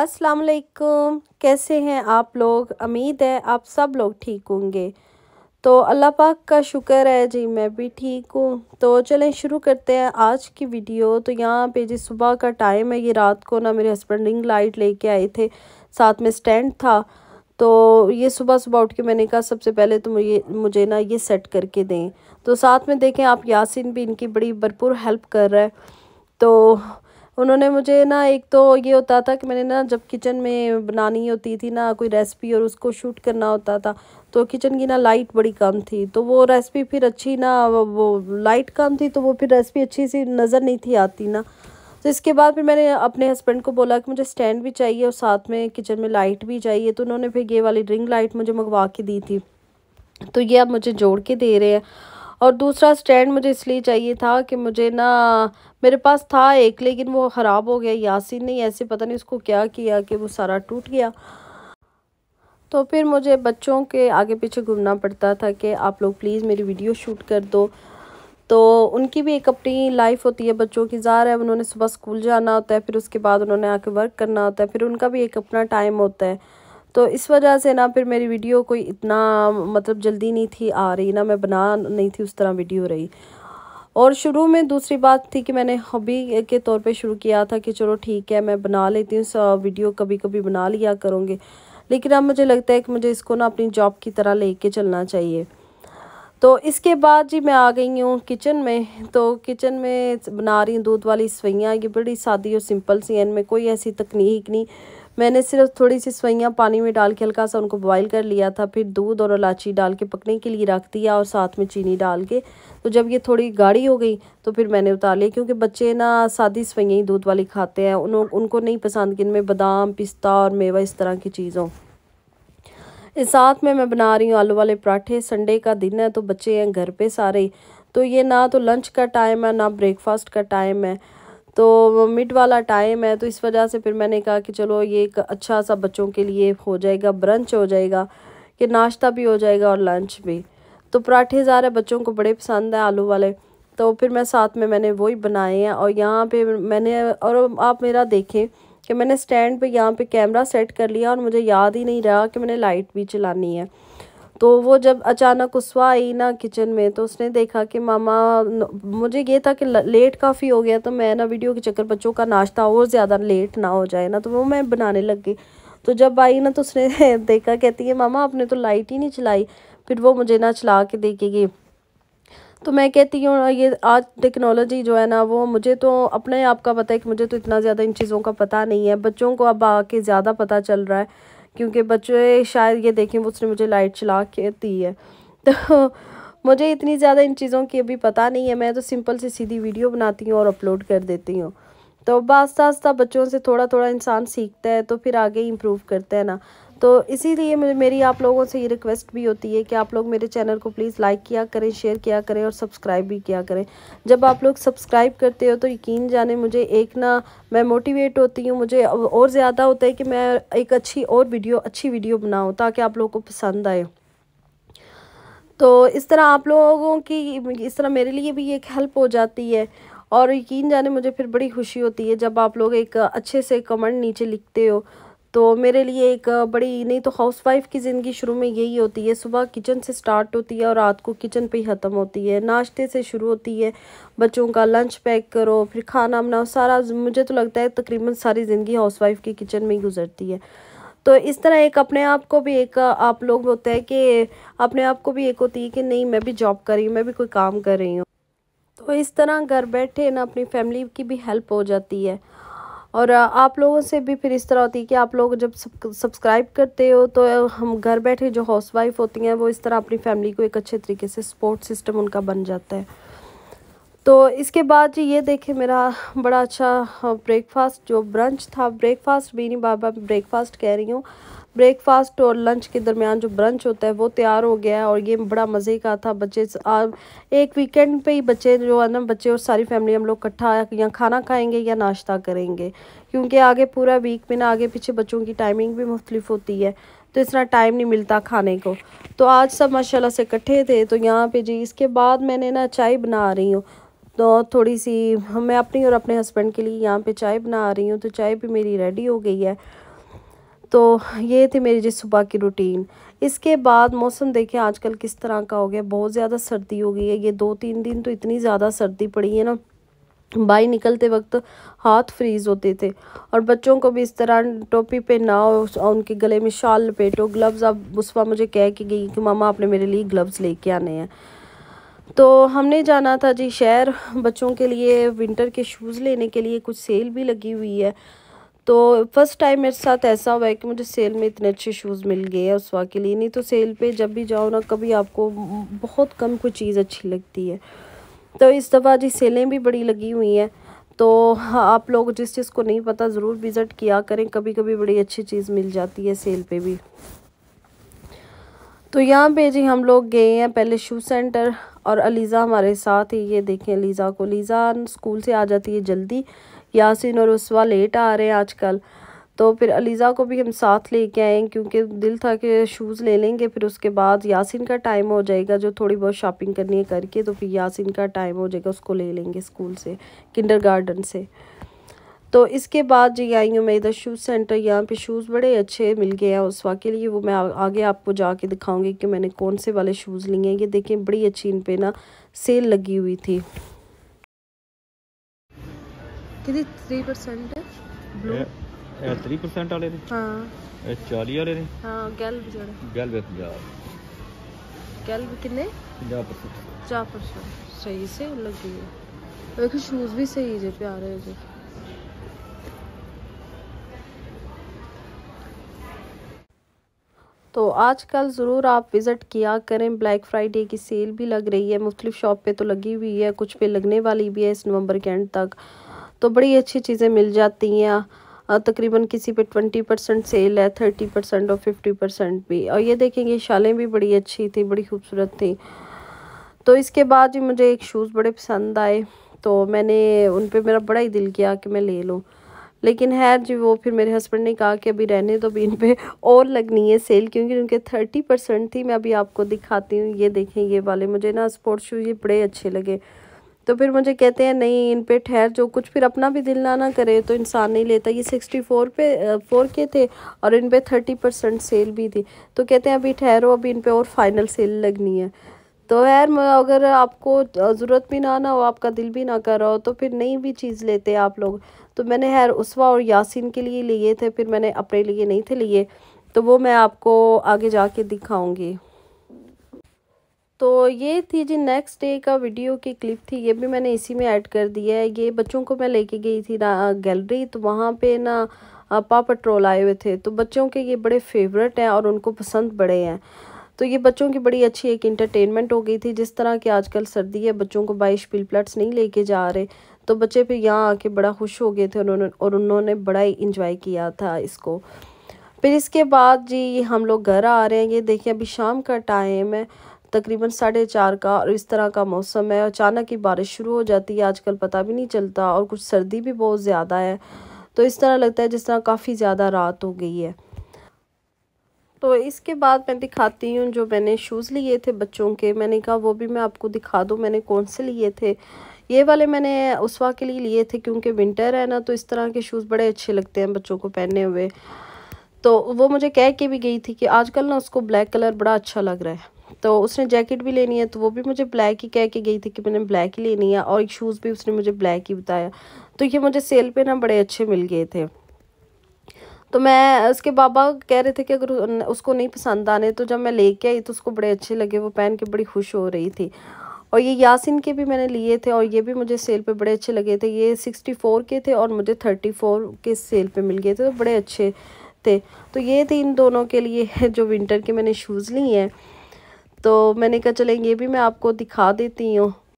अस्सलाम वालेकुम कैसे हैं आप लोग उम्मीद है आप सब लोग ठीक होंगे तो अल्लाह पाक का शुक्र है जी मैं भी ठीक हूँ तो चलें शुरू करते हैं आज की वीडियो तो यहाँ पे जी सुबह का टाइम है ये रात को ना मेरे हस्बैंड रिंग लाइट लेके आए थे साथ में स्टैंड था तो ये सुबह सुबह उठ के मैंने कहा सबसे पहले तो मुझे मुझे ना ये सेट करके दें तो साथ में देखें आप यासिन भी इनकी बड़ी भरपूर हेल्प कर रहा है तो उन्होंने मुझे ना एक तो ये होता था कि मैंने ना जब किचन में बनानी होती थी ना कोई रेसिपी और उसको शूट करना होता था तो किचन की ना लाइट बड़ी कम थी तो वो रेसिपी फिर अच्छी ना वो लाइट कम थी तो वो फिर रेसिपी अच्छी सी नज़र नहीं थी आती ना तो इसके बाद फिर मैंने अपने हस्बैंड को बोला कि मुझे स्टैंड भी चाहिए और साथ में किचन में लाइट भी चाहिए तो उन्होंने फिर ये वाली रिंग लाइट मुझे मंगवा के दी थी तो ये आप मुझे जोड़ के दे रहे हैं और दूसरा स्टैंड मुझे इसलिए चाहिए था कि मुझे ना मेरे पास था एक लेकिन वो ख़राब हो गया यासीन ने ऐसे पता नहीं उसको क्या किया कि वो सारा टूट गया तो फिर मुझे बच्चों के आगे पीछे घूमना पड़ता था कि आप लोग प्लीज़ मेरी वीडियो शूट कर दो तो उनकी भी एक अपनी लाइफ होती है बच्चों की जा रहा है उन्होंने सुबह स्कूल जाना होता है फिर उसके बाद उन्होंने आके वर्क करना होता है फिर उनका भी एक अपना टाइम होता है तो इस वजह से ना फिर मेरी वीडियो कोई इतना मतलब जल्दी नहीं थी आ रही ना मैं बना नहीं थी उस तरह वीडियो रही और शुरू में दूसरी बात थी कि मैंने हॉबी के तौर पे शुरू किया था कि चलो ठीक है मैं बना लेती हूँ वीडियो कभी कभी बना लिया करूँगी लेकिन अब मुझे लगता है कि मुझे इसको ना अपनी जॉब की तरह ले चलना चाहिए तो इसके बाद जी मैं आ गई हूँ किचन में तो किचन में बना रही हूँ दूध वाली सवैयाँ ये बड़ी सादी और सिंपल सी हैं इनमें कोई ऐसी तकनीक नहीं मैंने सिर्फ थोड़ी सी सवैयाँ पानी में डाल के हल्का सा उनको बॉईल कर लिया था फिर दूध और इलायची डाल के पकने के लिए रख दिया और साथ में चीनी डाल के तो जब ये थोड़ी गाढ़ी हो गई तो फिर मैंने उतार लिया क्योंकि बच्चे ना सादी सवैयाँ ही दूध वाली खाते हैं उन, उनको नहीं पसंद कि इनमें बादाम पिस्ता और मेवा इस तरह की चीज़ों साथ में मैं बना रही हूँ आलू वाले पराठे संडे का दिन है तो बच्चे हैं घर पे सारे तो ये ना तो लंच का टाइम है ना ब्रेकफास्ट का टाइम है तो मिड वाला टाइम है तो इस वजह से फिर मैंने कहा कि चलो ये एक अच्छा सा बच्चों के लिए हो जाएगा ब्रंच हो जाएगा कि नाश्ता भी हो जाएगा और लंच भी तो पराठे ज़्यादा बच्चों को बड़े पसंद है आलू वाले तो फिर मैं साथ में मैंने वही बनाए हैं और यहाँ पे मैंने और आप मेरा देखें कि मैंने स्टैंड पे यहाँ पे कैमरा सेट कर लिया और मुझे याद ही नहीं रहा कि मैंने लाइट भी चलानी है तो वो जब अचानक उसवा आई ना किचन में तो उसने देखा कि मामा मुझे ये था कि लेट काफ़ी हो गया तो मैं ना वीडियो के चक्कर बच्चों का नाश्ता और ज़्यादा लेट ना हो जाए ना तो वो मैं बनाने लग गई तो जब आई ना तो उसने देखा कहती है मामा आपने तो लाइट ही नहीं चलाई फिर वो मुझे ना चला के देखेगी तो मैं कहती हूँ ये आज टेक्नोलॉजी जो है ना वो मुझे तो अपने आप का पता है कि मुझे तो इतना ज़्यादा इन चीज़ों का पता नहीं है बच्चों को अब आके ज़्यादा पता चल रहा है क्योंकि बच्चे शायद ये देखें उसने मुझे लाइट चला के दी है तो मुझे इतनी ज़्यादा इन चीज़ों की अभी पता नहीं है मैं तो सिंपल से सीधी वीडियो बनाती हूँ और अपलोड कर देती हूँ तो आस्ता आस्ता बच्चों से थोड़ा थोड़ा इंसान सीखता है तो फिर आगे इम्प्रूव करते हैं ना तो इसीलिए मेरी आप लोगों से ये रिक्वेस्ट भी होती है कि आप लोग मेरे चैनल को प्लीज़ लाइक किया करें शेयर किया करें और सब्सक्राइब भी किया करें जब आप लोग सब्सक्राइब करते हो तो यकीन जाने मुझे एक ना मैं मोटिवेट होती हूँ मुझे और ज़्यादा होता है कि मैं एक अच्छी और वीडियो अच्छी वीडियो बनाऊँ ताकि आप लोगों को पसंद आए तो इस तरह आप लोगों की इस तरह मेरे लिए भी एक हेल्प हो जाती है और यकीन जाने मुझे फिर बड़ी खुशी होती है जब आप लोग एक अच्छे से कमेंट नीचे लिखते हो तो मेरे लिए एक बड़ी नहीं तो हाउसवाइफ की ज़िंदगी शुरू में यही होती है सुबह किचन से स्टार्ट होती है और रात को किचन पे ही ख़त्म होती है नाश्ते से शुरू होती है बच्चों का लंच पैक करो फिर खाना बनाओ सारा मुझे तो लगता है तकरीबन सारी ज़िंदगी हाउसवाइफ की किचन में ही गुजरती है तो इस तरह एक अपने आप को भी एक आप लोग होता है कि अपने आप को भी एक होती है कि नहीं मैं भी जॉब कर रही हूँ मैं भी कोई काम कर रही हूँ तो इस तरह घर बैठे ना अपनी फैमिली की भी हेल्प हो जाती है और आप लोगों से भी फिर इस तरह होती है कि आप लोग जब सब्सक्राइब करते हो तो हम घर बैठे जो हाउस वाइफ होती हैं वो इस तरह अपनी फैमिली को एक अच्छे तरीके से सपोर्ट सिस्टम उनका बन जाता है तो इसके बाद ये देखें मेरा बड़ा अच्छा ब्रेकफास्ट जो ब्रंच था ब्रेकफास्ट भी नहीं बार बार ब्रेकफास्ट कह रही हूँ ब्रेकफास्ट और लंच के दरमियान जो ब्रंच होता है वो तैयार हो गया है और ये बड़ा मज़े का था बच्चे एक वीकेंड पे ही बच्चे जो है ना बच्चे और सारी फैमिली हम लोग इकट्ठा या खाना खाएंगे या नाश्ता करेंगे क्योंकि आगे पूरा वीक में ना आगे पीछे बच्चों की टाइमिंग भी मुख्तलिफ होती है तो इस टाइम नहीं मिलता खाने को तो आज सब माशाला से इकट्ठे थे तो यहाँ पे जी इसके बाद मैंने ना चाय बना रही हूँ तो थोड़ी सी मैं अपनी और अपने हस्बैंड के लिए यहाँ पे चाय बना रही हूँ तो चाय भी मेरी रेडी हो गई है तो ये थी मेरी जी सुबह की रूटीन इसके बाद मौसम देखें आजकल किस तरह का हो गया बहुत ज़्यादा सर्दी हो गई है ये दो तीन दिन तो इतनी ज़्यादा सर्दी पड़ी है ना बाई निकलते वक्त हाथ फ्रीज होते थे और बच्चों को भी इस तरह टोपी पे ना हो उनके गले में शाल लपेटो ग्लव्स अब उस मुझे कह के गई कि मामा आपने मेरे लिए ग्लव्स लेके आने हैं तो हमने जाना था जी शहर बच्चों के लिए विंटर के शूज़ लेने के लिए कुछ सेल भी लगी हुई है तो फर्स्ट टाइम मेरे साथ ऐसा हुआ है कि मुझे सेल में इतने अच्छे शूज़ मिल गए हैं उस के लिए नहीं तो सेल पे जब भी जाओ ना कभी आपको बहुत कम कोई चीज़ अच्छी लगती है तो इस दफ़ा जी सेलें भी बड़ी लगी हुई हैं तो आप लोग जिस चीज़ को नहीं पता ज़रूर विज़िट किया करें कभी कभी बड़ी अच्छी चीज़ मिल जाती है सेल पर भी तो यहाँ पे जी हम लोग गए हैं पहले शू सेंटर और अलीज़ा हमारे साथ ही ये देखें अलीज़ा को लीजा स्कूल से आ जाती है जल्दी यासिन और उसवा लेट आ रहे हैं आजकल तो फिर अलीज़ा को भी हम साथ लेके आए क्योंकि दिल था कि शूज़ ले लेंगे फिर उसके बाद यासिन का टाइम हो जाएगा जो थोड़ी बहुत शॉपिंग करनी है करके तो फिर यासिन का टाइम हो जाएगा उसको ले लेंगे स्कूल से किंडर से तो इसके बाद जी आई हूँ मैं इधर शूज़ सेंटर यहाँ पे शूज़ बड़े अच्छे मिल गए हैं उस के लिए वो मैं आगे आपको जाके दिखाऊंगी कि मैंने कौन से वाले शूज़ लिए हैं ये देखें बड़ी अच्छी इन पर ना सेल लगी हुई थी ਕਿਹਦੀ 3% ਬਲੂ ਇਹ 3% ਵਾਲੇ ਨੇ ਹਾਂ ਇਹ 40 ਵਾਲੇ ਨੇ ਹਾਂ ਗੈਲਬ ਜਿਹੜਾ ਗੈਲਬ ਪੰਜਾਬ ਗੈਲਬ ਕਿੰਨੇ 50% 50% ਸਹੀ ਸੇ ਲੱਗੀ ਹੈ ਵੇਖੋ ਸ਼ੂਜ਼ ਵੀ ਸਹੀ ਜੇ ਪਿਆਰੇ ਜੇ तो आजकल ज़रूर आप विज़िट किया करें ब्लैक फ्राइडे की सेल भी लग रही है मुख्तलिफ शॉप पे तो लगी हुई है कुछ पे लगने वाली भी है इस नवंबर के एंड तक तो बड़ी अच्छी चीज़ें मिल जाती हैं तकरीबन किसी पे ट्वेंटी परसेंट सेल है थर्टी परसेंट और फिफ्टी परसेंट भी और ये देखेंगे शालें भी बड़ी अच्छी थी बड़ी खूबसूरत थी तो इसके बाद भी मुझे एक शूज़ बड़े पसंद आए तो मैंने उन पर मेरा बड़ा ही दिल किया कि मैं ले लूँ लेकिन है जी वो फिर मेरे हस्बैंड ने कहा कि अभी रहने तो भी इन पर और लगनी है सेल क्योंकि उनके थर्टी परसेंट थी मैं अभी आपको दिखाती हूँ ये देखें ये वाले मुझे ना स्पोर्ट्स शूज़ ये बड़े अच्छे लगे तो फिर मुझे कहते हैं नहीं इन पे ठहर जो कुछ फिर अपना भी दिल ना ना करे तो इंसान नहीं लेता ये सिक्सटी फोर पे फोर के थे और इन पे थर्टी परसेंट सेल भी थी तो कहते हैं अभी ठहरो अभी इन पे और फाइनल सेल लगनी है तो यार अगर आपको ज़रूरत भी ना ना हो आपका दिल भी ना कर रहा हो तो फिर नई भी चीज़ लेते आप लोग तो मैंने हैर उसवा और यासिन के लिए लिए थे फिर मैंने अपने लिए नहीं थे लिए तो वो मैं आपको आगे जाके दिखाऊंगी तो ये थी जी नेक्स्ट डे का वीडियो की क्लिप थी ये भी मैंने इसी में ऐड कर दिया है ये बच्चों को मैं लेके गई थी ना गैलरी तो वहाँ पे ना पा पेट्रोल आए हुए थे तो बच्चों के ये बड़े फेवरेट हैं और उनको पसंद बड़े हैं तो ये बच्चों की बड़ी अच्छी एक इंटरटेनमेंट हो गई थी जिस तरह की आजकल सर्दी है बच्चों को बाइश पिल प्लट्स नहीं लेके जा रहे तो बच्चे फिर यहाँ आके बड़ा खुश हो गए थे उन्होंने और उन्होंने बड़ा ही इंजॉय किया था इसको फिर इसके बाद जी हम लोग घर आ रहे हैं ये देखिए अभी शाम का टाइम है तकरीबन साढ़े चार का और इस तरह का मौसम है अचानक ही बारिश शुरू हो जाती है आजकल पता भी नहीं चलता और कुछ सर्दी भी बहुत ज़्यादा है तो इस तरह लगता है जिस तरह काफ़ी ज़्यादा रात हो गई है तो इसके बाद मैं दिखाती हूँ जो मैंने शूज़ लिए थे बच्चों के मैंने कहा वो भी मैं आपको दिखा दूँ मैंने कौन से लिए थे ये वाले मैंने उस वक्त के लिए लिए थे क्योंकि विंटर है ना तो इस तरह के शूज़ बड़े अच्छे लगते हैं बच्चों को पहने हुए तो वो मुझे कह के भी गई थी कि आजकल ना उसको ब्लैक कलर बड़ा अच्छा लग रहा है तो उसने जैकेट भी लेनी है तो वो भी मुझे ब्लैक ही कह के गई थी कि मैंने ब्लैक ही लेनी है और शूज़ भी उसने मुझे ब्लैक ही बताया तो ये मुझे सेल पे ना बड़े अच्छे मिल गए थे तो मैं उसके बाबा कह रहे थे कि अगर उसको नहीं पसंद आने तो जब मैं लेके आई तो उसको बड़े अच्छे लगे वो पहन के बड़ी खुश हो रही थी और ये यासिन के भी मैंने लिए थे और ये भी मुझे सेल पे बड़े अच्छे लगे थे ये सिक्सटी फोर के थे और मुझे थर्टी फोर के सेल पे मिल गए थे तो बड़े अच्छे थे तो ये थे इन दोनों के लिए जो विंटर के मैंने शूज़ लिए हैं तो मैंने कहा चलें ये भी मैं आपको दिखा देती हूँ